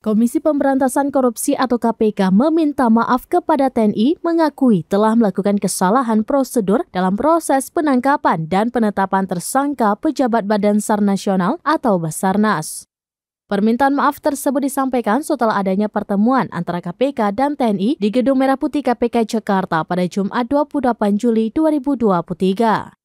Komisi Pemberantasan Korupsi atau KPK meminta maaf kepada TNI mengakui telah melakukan kesalahan prosedur dalam proses penangkapan dan penetapan tersangka pejabat Badan SAR Nasional atau Basarnas. Permintaan maaf tersebut disampaikan setelah adanya pertemuan antara KPK dan TNI di Gedung Merah Putih KPK Jakarta pada Jumat 28 Juli 2023.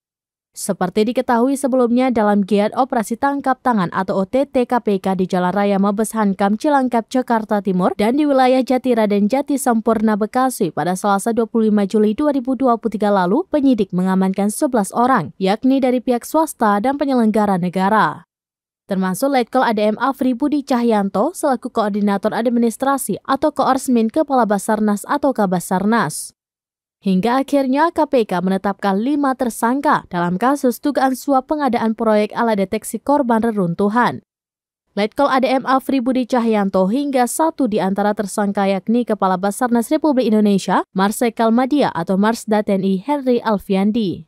Seperti diketahui sebelumnya dalam giat operasi tangkap tangan atau OTT KPK di Jalan Raya Mabes Hankam Cilangkap, Jakarta Timur dan di wilayah Jatira dan Jati Sampurna Bekasi pada Selasa 25 Juli 2023 lalu, penyidik mengamankan 11 orang, yakni dari pihak swasta dan penyelenggara negara termasuk Letkol ADM Afri Budi Cahyanto selaku Koordinator Administrasi atau Koorsmin Kepala Basarnas atau Kabasarnas. Hingga akhirnya KPK menetapkan lima tersangka dalam kasus dugaan suap pengadaan proyek ala deteksi korban reruntuhan. Letkol ADM Afri Budi Cahyanto hingga satu di antara tersangka yakni Kepala Basarnas Republik Indonesia, Marsekal Madia atau Marsda TNI Henry Alfiandi.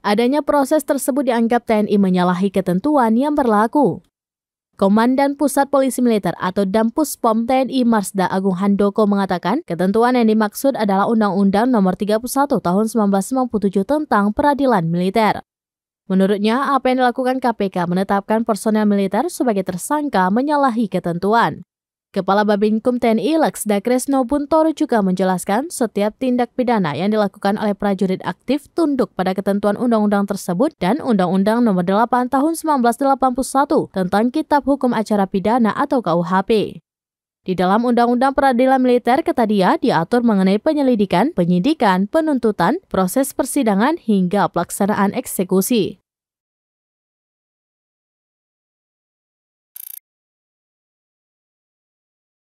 Adanya proses tersebut dianggap TNI menyalahi ketentuan yang berlaku. Komandan Pusat Polisi Militer atau Dampus POM TNI Marsda Agung Handoko mengatakan, ketentuan yang dimaksud adalah Undang-Undang Nomor 31 Tahun 1997 tentang Peradilan Militer. Menurutnya, apa yang dilakukan KPK menetapkan personel militer sebagai tersangka menyalahi ketentuan. Kepala Babinkum TNI Laksda Kresno Buntoro juga menjelaskan setiap tindak pidana yang dilakukan oleh prajurit aktif tunduk pada ketentuan undang-undang tersebut dan Undang-Undang Nomor 8 Tahun 1981 tentang Kitab Hukum Acara Pidana atau KUHP. Di dalam Undang-Undang Peradilan Militer Ketadia diatur mengenai penyelidikan, penyidikan, penuntutan, proses persidangan, hingga pelaksanaan eksekusi.